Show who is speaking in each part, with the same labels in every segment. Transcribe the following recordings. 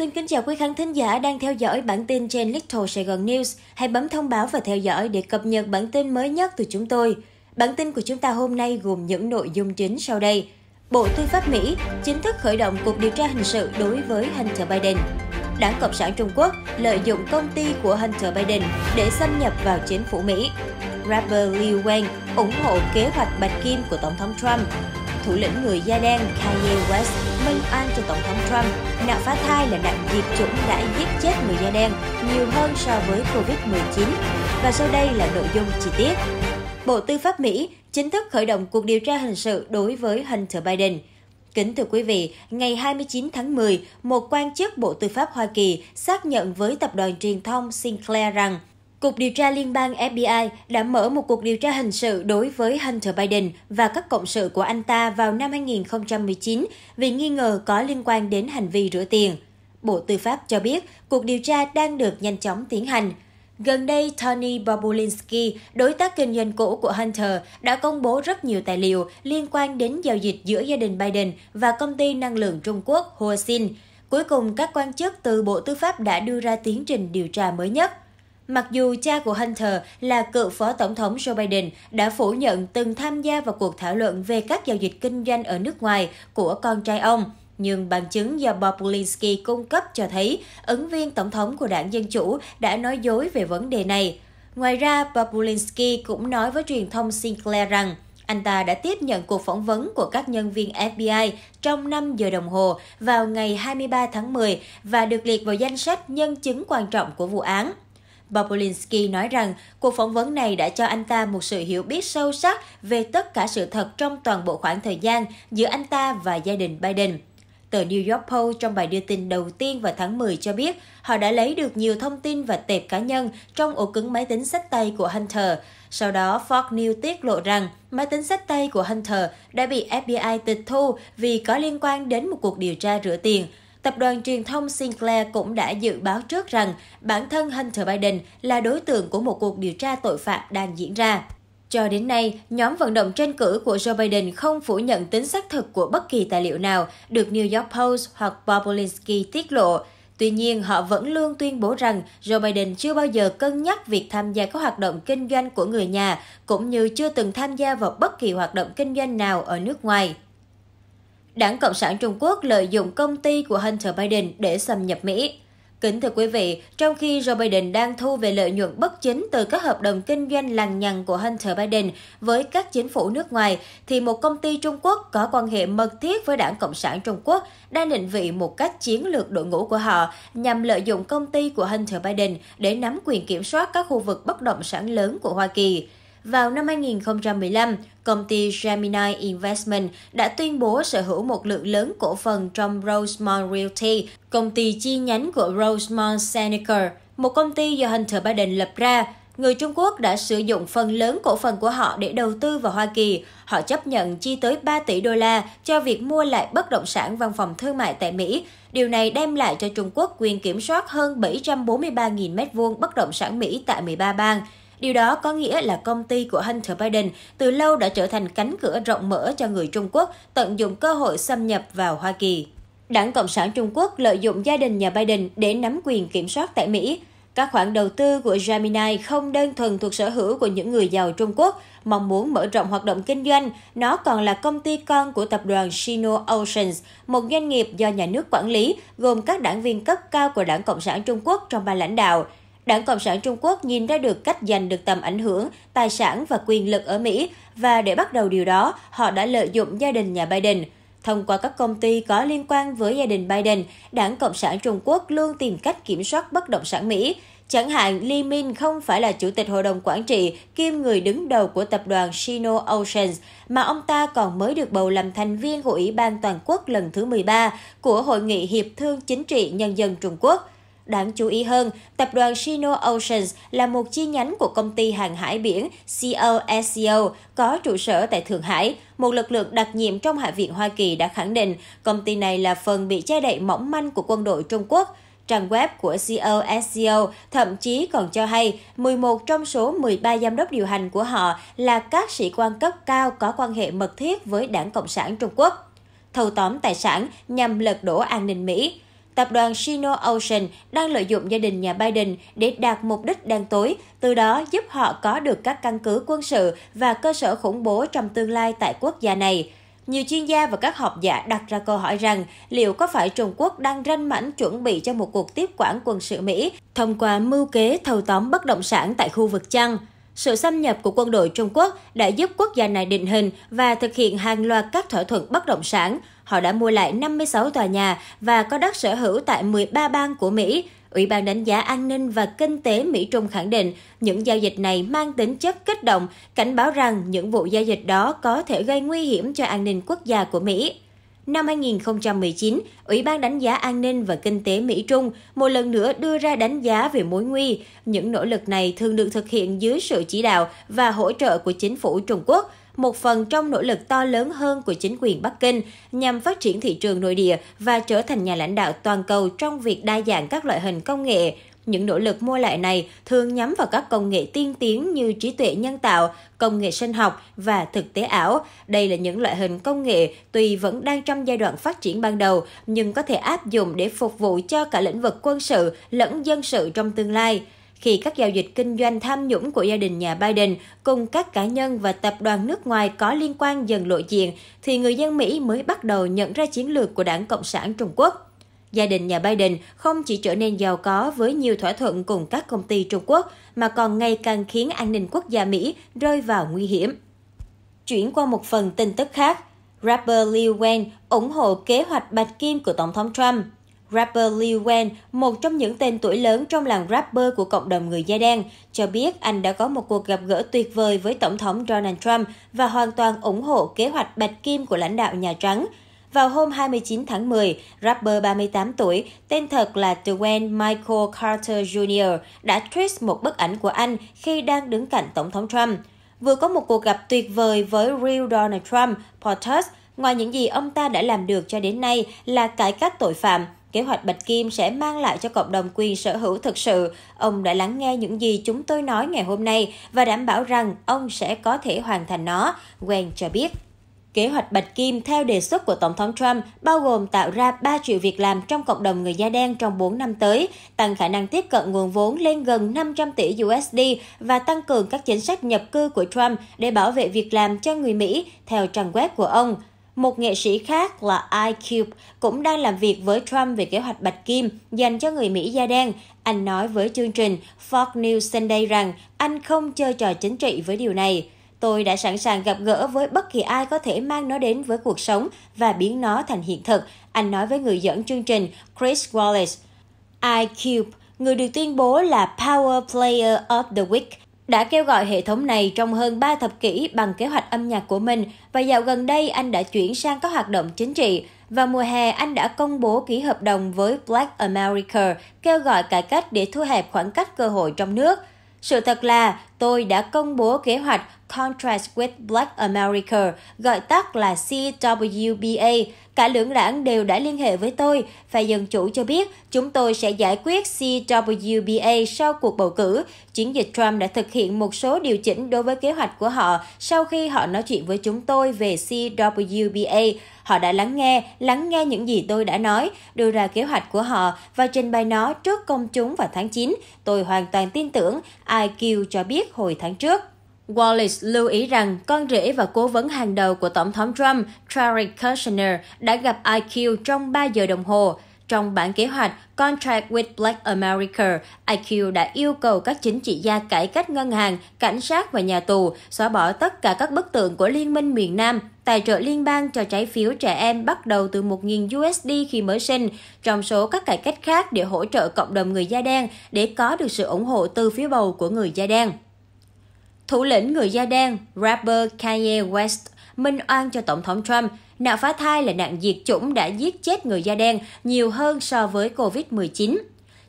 Speaker 1: Xin kính chào quý khán thính giả đang theo dõi bản tin trên Little Sài Gòn News. Hãy bấm thông báo và theo dõi để cập nhật bản tin mới nhất từ chúng tôi. Bản tin của chúng ta hôm nay gồm những nội dung chính sau đây. Bộ Tư pháp Mỹ chính thức khởi động cuộc điều tra hình sự đối với Hunter Biden. Đảng Cộng sản Trung Quốc lợi dụng công ty của Hunter Biden để xâm nhập vào chính phủ Mỹ. Rapper Lil Wayne ủng hộ kế hoạch bạch kim của Tổng thống Trump thủ lĩnh người da đen Kanye West minh oan cho Tổng thống Trump. Nạn phá thai là nạn diệt chủng đã giết chết người da đen nhiều hơn so với Covid-19. Và sau đây là nội dung chi tiết. Bộ Tư pháp Mỹ chính thức khởi động cuộc điều tra hình sự đối với Hunter Biden. Kính thưa quý vị, ngày 29 tháng 10, một quan chức Bộ Tư pháp Hoa Kỳ xác nhận với tập đoàn truyền thông Sinclair rằng Cục điều tra liên bang FBI đã mở một cuộc điều tra hình sự đối với Hunter Biden và các cộng sự của anh ta vào năm 2019 vì nghi ngờ có liên quan đến hành vi rửa tiền. Bộ Tư pháp cho biết cuộc điều tra đang được nhanh chóng tiến hành. Gần đây, Tony Bobulinski, đối tác kinh doanh cũ của Hunter, đã công bố rất nhiều tài liệu liên quan đến giao dịch giữa gia đình Biden và công ty năng lượng Trung Quốc Huaxin. Cuối cùng, các quan chức từ Bộ Tư pháp đã đưa ra tiến trình điều tra mới nhất. Mặc dù cha của Hunter là cựu phó tổng thống Joe Biden đã phủ nhận từng tham gia vào cuộc thảo luận về các giao dịch kinh doanh ở nước ngoài của con trai ông, nhưng bằng chứng do Bob Linsky cung cấp cho thấy ứng viên tổng thống của đảng Dân Chủ đã nói dối về vấn đề này. Ngoài ra, Populinski cũng nói với truyền thông Sinclair rằng anh ta đã tiếp nhận cuộc phỏng vấn của các nhân viên FBI trong 5 giờ đồng hồ vào ngày 23 tháng 10 và được liệt vào danh sách nhân chứng quan trọng của vụ án. Bà nói rằng cuộc phỏng vấn này đã cho anh ta một sự hiểu biết sâu sắc về tất cả sự thật trong toàn bộ khoảng thời gian giữa anh ta và gia đình Biden. Tờ New York Post trong bài đưa tin đầu tiên vào tháng 10 cho biết họ đã lấy được nhiều thông tin và tệp cá nhân trong ổ cứng máy tính sách tay của Hunter. Sau đó, Fox News tiết lộ rằng máy tính sách tay của Hunter đã bị FBI tịch thu vì có liên quan đến một cuộc điều tra rửa tiền. Tập đoàn truyền thông Sinclair cũng đã dự báo trước rằng bản thân Hunter Biden là đối tượng của một cuộc điều tra tội phạm đang diễn ra. Cho đến nay, nhóm vận động tranh cử của Joe Biden không phủ nhận tính xác thực của bất kỳ tài liệu nào được New York Post hoặc Bobolinsky tiết lộ. Tuy nhiên, họ vẫn luôn tuyên bố rằng Joe Biden chưa bao giờ cân nhắc việc tham gia các hoạt động kinh doanh của người nhà, cũng như chưa từng tham gia vào bất kỳ hoạt động kinh doanh nào ở nước ngoài. Đảng Cộng sản Trung Quốc lợi dụng công ty của Hunter Biden để xâm nhập Mỹ. Kính thưa quý vị, trong khi Joe Biden đang thu về lợi nhuận bất chính từ các hợp đồng kinh doanh lằng nhằng của Hunter Biden với các chính phủ nước ngoài, thì một công ty Trung Quốc có quan hệ mật thiết với Đảng Cộng sản Trung Quốc đang định vị một cách chiến lược đội ngũ của họ nhằm lợi dụng công ty của Hunter Biden để nắm quyền kiểm soát các khu vực bất động sản lớn của Hoa Kỳ vào năm 2015, công ty Gemini Investment đã tuyên bố sở hữu một lượng lớn cổ phần trong Rosemont Realty, công ty chi nhánh của Rosemont Seneca, một công ty do Hunter Biden lập ra. Người Trung Quốc đã sử dụng phần lớn cổ phần của họ để đầu tư vào Hoa Kỳ. Họ chấp nhận chi tới 3 tỷ đô la cho việc mua lại bất động sản văn phòng thương mại tại Mỹ. Điều này đem lại cho Trung Quốc quyền kiểm soát hơn 743.000 m2 bất động sản Mỹ tại 13 bang. Điều đó có nghĩa là công ty của Hunter Biden từ lâu đã trở thành cánh cửa rộng mở cho người Trung Quốc tận dụng cơ hội xâm nhập vào Hoa Kỳ. Đảng Cộng sản Trung Quốc lợi dụng gia đình nhà Biden để nắm quyền kiểm soát tại Mỹ. Các khoản đầu tư của Gemini không đơn thuần thuộc sở hữu của những người giàu Trung Quốc, mong muốn mở rộng hoạt động kinh doanh, nó còn là công ty con của tập đoàn Sino Oceans, một doanh nghiệp do nhà nước quản lý, gồm các đảng viên cấp cao của Đảng Cộng sản Trung Quốc trong ban lãnh đạo – Đảng Cộng sản Trung Quốc nhìn ra được cách giành được tầm ảnh hưởng, tài sản và quyền lực ở Mỹ và để bắt đầu điều đó, họ đã lợi dụng gia đình nhà Biden. Thông qua các công ty có liên quan với gia đình Biden, Đảng Cộng sản Trung Quốc luôn tìm cách kiểm soát bất động sản Mỹ. Chẳng hạn, Li Min không phải là chủ tịch hội đồng quản trị kiêm người đứng đầu của tập đoàn Sino Oceans, mà ông ta còn mới được bầu làm thành viên của Ủy ban Toàn quốc lần thứ 13 của Hội nghị Hiệp thương Chính trị Nhân dân Trung Quốc. Đáng chú ý hơn, tập đoàn Shino Oceans là một chi nhánh của công ty hàng hải biển COSCO có trụ sở tại Thượng Hải. Một lực lượng đặc nhiệm trong Hạ viện Hoa Kỳ đã khẳng định công ty này là phần bị che đậy mỏng manh của quân đội Trung Quốc. Trang web của COSCO thậm chí còn cho hay 11 trong số 13 giám đốc điều hành của họ là các sĩ quan cấp cao có quan hệ mật thiết với Đảng Cộng sản Trung Quốc. Thâu tóm tài sản nhằm lật đổ an ninh Mỹ tập đoàn Sino Ocean đang lợi dụng gia đình nhà Biden để đạt mục đích đen tối, từ đó giúp họ có được các căn cứ quân sự và cơ sở khủng bố trong tương lai tại quốc gia này. Nhiều chuyên gia và các học giả đặt ra câu hỏi rằng liệu có phải Trung Quốc đang ranh mảnh chuẩn bị cho một cuộc tiếp quản quân sự Mỹ thông qua mưu kế thâu tóm bất động sản tại khu vực chăng? Sự xâm nhập của quân đội Trung Quốc đã giúp quốc gia này định hình và thực hiện hàng loạt các thỏa thuận bất động sản, Họ đã mua lại 56 tòa nhà và có đất sở hữu tại 13 bang của Mỹ. Ủy ban đánh giá an ninh và kinh tế Mỹ Trung khẳng định những giao dịch này mang tính chất kích động, cảnh báo rằng những vụ giao dịch đó có thể gây nguy hiểm cho an ninh quốc gia của Mỹ. Năm 2019, Ủy ban đánh giá an ninh và kinh tế Mỹ Trung một lần nữa đưa ra đánh giá về mối nguy. Những nỗ lực này thường được thực hiện dưới sự chỉ đạo và hỗ trợ của chính phủ Trung Quốc, một phần trong nỗ lực to lớn hơn của chính quyền Bắc Kinh nhằm phát triển thị trường nội địa và trở thành nhà lãnh đạo toàn cầu trong việc đa dạng các loại hình công nghệ. Những nỗ lực mua lại này thường nhắm vào các công nghệ tiên tiến như trí tuệ nhân tạo, công nghệ sinh học và thực tế ảo. Đây là những loại hình công nghệ tuy vẫn đang trong giai đoạn phát triển ban đầu nhưng có thể áp dụng để phục vụ cho cả lĩnh vực quân sự lẫn dân sự trong tương lai khi các giao dịch kinh doanh tham nhũng của gia đình nhà Biden cùng các cá nhân và tập đoàn nước ngoài có liên quan dần lộ diện, thì người dân Mỹ mới bắt đầu nhận ra chiến lược của Đảng Cộng sản Trung Quốc. Gia đình nhà Biden không chỉ trở nên giàu có với nhiều thỏa thuận cùng các công ty Trung Quốc, mà còn ngày càng khiến an ninh quốc gia Mỹ rơi vào nguy hiểm. Chuyển qua một phần tin tức khác, rapper Lil Wayne ủng hộ kế hoạch bạch kim của Tổng thống Trump – Rapper Lil Wayne, một trong những tên tuổi lớn trong làng rapper của cộng đồng người da đen, cho biết anh đã có một cuộc gặp gỡ tuyệt vời với Tổng thống Donald Trump và hoàn toàn ủng hộ kế hoạch bạch kim của lãnh đạo Nhà Trắng. Vào hôm 29 tháng 10, rapper 38 tuổi, tên thật là Dwayne Michael Carter Jr. đã tweet một bức ảnh của anh khi đang đứng cạnh Tổng thống Trump. Vừa có một cuộc gặp tuyệt vời với Real Donald Trump, POTUS. ngoài những gì ông ta đã làm được cho đến nay là cải cách tội phạm, Kế hoạch Bạch Kim sẽ mang lại cho cộng đồng quyền sở hữu thực sự. Ông đã lắng nghe những gì chúng tôi nói ngày hôm nay và đảm bảo rằng ông sẽ có thể hoàn thành nó, Wang cho biết. Kế hoạch Bạch Kim theo đề xuất của Tổng thống Trump bao gồm tạo ra 3 triệu việc làm trong cộng đồng người da đen trong 4 năm tới, tăng khả năng tiếp cận nguồn vốn lên gần 500 tỷ USD và tăng cường các chính sách nhập cư của Trump để bảo vệ việc làm cho người Mỹ, theo trang web của ông. Một nghệ sĩ khác là iCube cũng đang làm việc với Trump về kế hoạch Bạch Kim dành cho người Mỹ da đen. Anh nói với chương trình Fox News Sunday rằng anh không chơi trò chính trị với điều này. Tôi đã sẵn sàng gặp gỡ với bất kỳ ai có thể mang nó đến với cuộc sống và biến nó thành hiện thực, anh nói với người dẫn chương trình Chris Wallace. iCube, người được tuyên bố là Power Player of the Week, đã kêu gọi hệ thống này trong hơn 3 thập kỷ bằng kế hoạch âm nhạc của mình và dạo gần đây anh đã chuyển sang các hoạt động chính trị. Vào mùa hè, anh đã công bố ký hợp đồng với Black America, kêu gọi cải cách để thu hẹp khoảng cách cơ hội trong nước. Sự thật là, tôi đã công bố kế hoạch Contrast with Black America, gọi tắt là CWBA. Cả lưỡng đảng đều đã liên hệ với tôi. và Dân Chủ cho biết chúng tôi sẽ giải quyết CWBA sau cuộc bầu cử. Chiến dịch Trump đã thực hiện một số điều chỉnh đối với kế hoạch của họ sau khi họ nói chuyện với chúng tôi về CWBA. Họ đã lắng nghe, lắng nghe những gì tôi đã nói, đưa ra kế hoạch của họ và trình bày nó trước công chúng vào tháng 9. Tôi hoàn toàn tin tưởng, IQ cho biết hồi tháng trước. Wallace lưu ý rằng con rể và cố vấn hàng đầu của Tổng thống Trump, Jared Kushner, đã gặp IQ trong 3 giờ đồng hồ. Trong bản kế hoạch Contract with Black America, IQ đã yêu cầu các chính trị gia cải cách ngân hàng, cảnh sát và nhà tù, xóa bỏ tất cả các bức tượng của Liên minh miền Nam, tài trợ liên bang cho trái phiếu trẻ em bắt đầu từ 1.000 USD khi mới sinh, trong số các cải cách khác để hỗ trợ cộng đồng người da đen để có được sự ủng hộ từ phía bầu của người da đen thủ lĩnh người da đen rapper Kanye West minh oan cho Tổng thống Trump. nạo phá thai là nạn diệt chủng đã giết chết người da đen nhiều hơn so với COVID-19.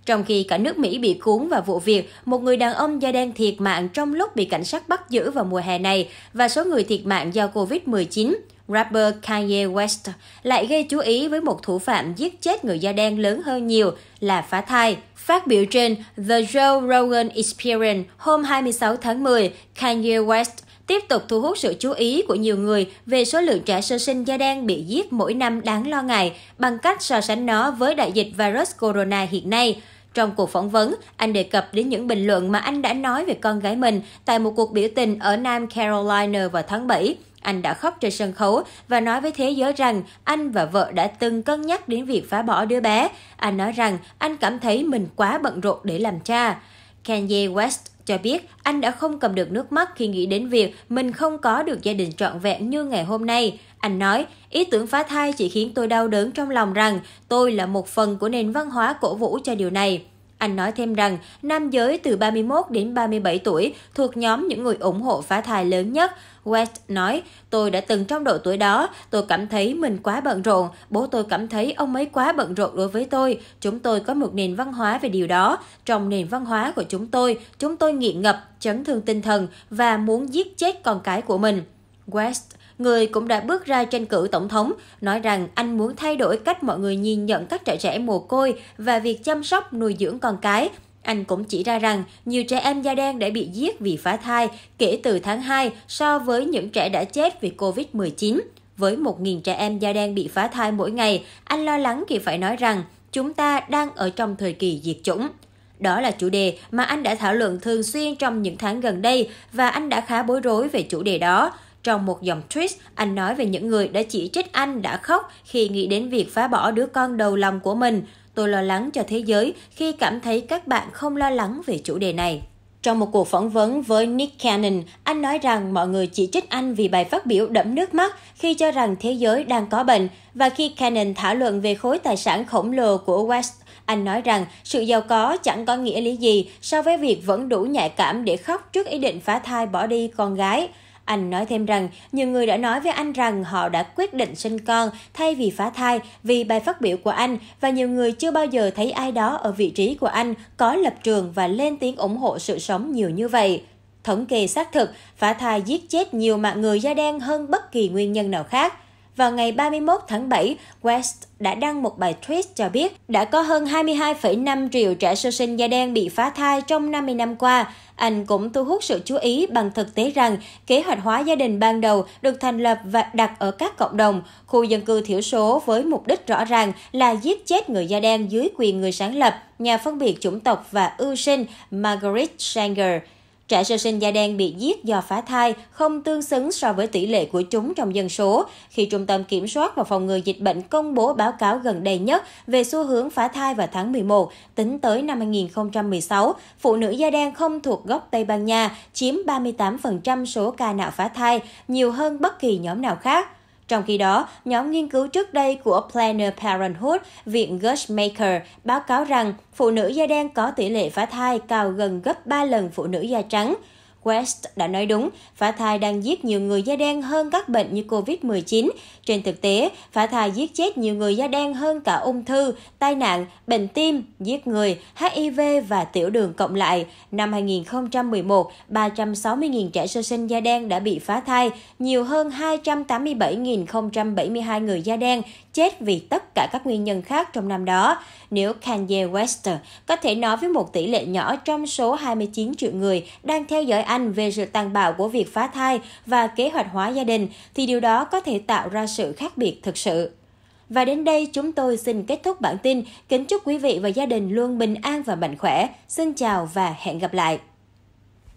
Speaker 1: Trong khi cả nước Mỹ bị cuốn vào vụ việc, một người đàn ông da đen thiệt mạng trong lúc bị cảnh sát bắt giữ vào mùa hè này và số người thiệt mạng do COVID-19 rapper Kanye West lại gây chú ý với một thủ phạm giết chết người da đen lớn hơn nhiều là phá thai. Phát biểu trên The Joe Rogan Experience hôm 26 tháng 10, Kanye West tiếp tục thu hút sự chú ý của nhiều người về số lượng trẻ sơ sinh da đen bị giết mỗi năm đáng lo ngại bằng cách so sánh nó với đại dịch virus corona hiện nay. Trong cuộc phỏng vấn, anh đề cập đến những bình luận mà anh đã nói về con gái mình tại một cuộc biểu tình ở Nam Carolina vào tháng 7. Anh đã khóc trên sân khấu và nói với thế giới rằng anh và vợ đã từng cân nhắc đến việc phá bỏ đứa bé. Anh nói rằng anh cảm thấy mình quá bận rộn để làm cha. Kanye West cho biết anh đã không cầm được nước mắt khi nghĩ đến việc mình không có được gia đình trọn vẹn như ngày hôm nay. Anh nói, ý tưởng phá thai chỉ khiến tôi đau đớn trong lòng rằng tôi là một phần của nền văn hóa cổ vũ cho điều này. Anh nói thêm rằng, nam giới từ 31 đến 37 tuổi thuộc nhóm những người ủng hộ phá thai lớn nhất. West nói, tôi đã từng trong độ tuổi đó, tôi cảm thấy mình quá bận rộn, bố tôi cảm thấy ông ấy quá bận rộn đối với tôi. Chúng tôi có một nền văn hóa về điều đó. Trong nền văn hóa của chúng tôi, chúng tôi nghiện ngập, chấn thương tinh thần và muốn giết chết con cái của mình. West người cũng đã bước ra tranh cử tổng thống, nói rằng anh muốn thay đổi cách mọi người nhìn nhận các trẻ trẻ mồ côi và việc chăm sóc nuôi dưỡng con cái. Anh cũng chỉ ra rằng nhiều trẻ em da đen đã bị giết vì phá thai kể từ tháng 2 so với những trẻ đã chết vì COVID-19. Với 1.000 trẻ em da đen bị phá thai mỗi ngày, anh lo lắng khi phải nói rằng chúng ta đang ở trong thời kỳ diệt chủng. Đó là chủ đề mà anh đã thảo luận thường xuyên trong những tháng gần đây và anh đã khá bối rối về chủ đề đó. Trong một dòng tweet, anh nói về những người đã chỉ trích anh đã khóc khi nghĩ đến việc phá bỏ đứa con đầu lòng của mình. Tôi lo lắng cho thế giới khi cảm thấy các bạn không lo lắng về chủ đề này. Trong một cuộc phỏng vấn với Nick Cannon, anh nói rằng mọi người chỉ trích anh vì bài phát biểu đẫm nước mắt khi cho rằng thế giới đang có bệnh. Và khi Cannon thảo luận về khối tài sản khổng lồ của West, anh nói rằng sự giàu có chẳng có nghĩa lý gì so với việc vẫn đủ nhạy cảm để khóc trước ý định phá thai bỏ đi con gái. Anh nói thêm rằng, nhiều người đã nói với anh rằng họ đã quyết định sinh con thay vì phá thai vì bài phát biểu của anh và nhiều người chưa bao giờ thấy ai đó ở vị trí của anh có lập trường và lên tiếng ủng hộ sự sống nhiều như vậy. Thống kê xác thực, phá thai giết chết nhiều mạng người da đen hơn bất kỳ nguyên nhân nào khác – vào ngày 31 tháng 7, West đã đăng một bài tweet cho biết đã có hơn 22,5 triệu trẻ sơ sinh da đen bị phá thai trong 50 năm qua. Anh cũng thu hút sự chú ý bằng thực tế rằng kế hoạch hóa gia đình ban đầu được thành lập và đặt ở các cộng đồng, khu dân cư thiểu số với mục đích rõ ràng là giết chết người da đen dưới quyền người sáng lập, nhà phân biệt chủng tộc và ưu sinh Margaret Sanger. Trẻ sơ sinh da đen bị giết do phá thai không tương xứng so với tỷ lệ của chúng trong dân số, khi Trung tâm Kiểm soát và Phòng ngừa Dịch bệnh công bố báo cáo gần đây nhất về xu hướng phá thai vào tháng 11, tính tới năm 2016, phụ nữ da đen không thuộc gốc Tây Ban Nha chiếm 38% số ca nào phá thai, nhiều hơn bất kỳ nhóm nào khác. Trong khi đó, nhóm nghiên cứu trước đây của Planned Parenthood, viện Gushmaker, báo cáo rằng phụ nữ da đen có tỷ lệ phá thai cao gần gấp 3 lần phụ nữ da trắng – West đã nói đúng, phá thai đang giết nhiều người da đen hơn các bệnh như COVID-19. Trên thực tế, phá thai giết chết nhiều người da đen hơn cả ung thư, tai nạn, bệnh tim, giết người, HIV và tiểu đường cộng lại. Năm 2011, 360.000 trẻ sơ sinh da đen đã bị phá thai, nhiều hơn 287.072 người da đen chết vì tất cả các nguyên nhân khác trong năm đó nếu Kanye West có thể nói với một tỷ lệ nhỏ trong số 29 triệu người đang theo dõi anh về sự tàn bạo của việc phá thai và kế hoạch hóa gia đình, thì điều đó có thể tạo ra sự khác biệt thực sự. Và đến đây chúng tôi xin kết thúc bản tin. Kính chúc quý vị và gia đình luôn bình an và mạnh khỏe. Xin chào và hẹn gặp lại.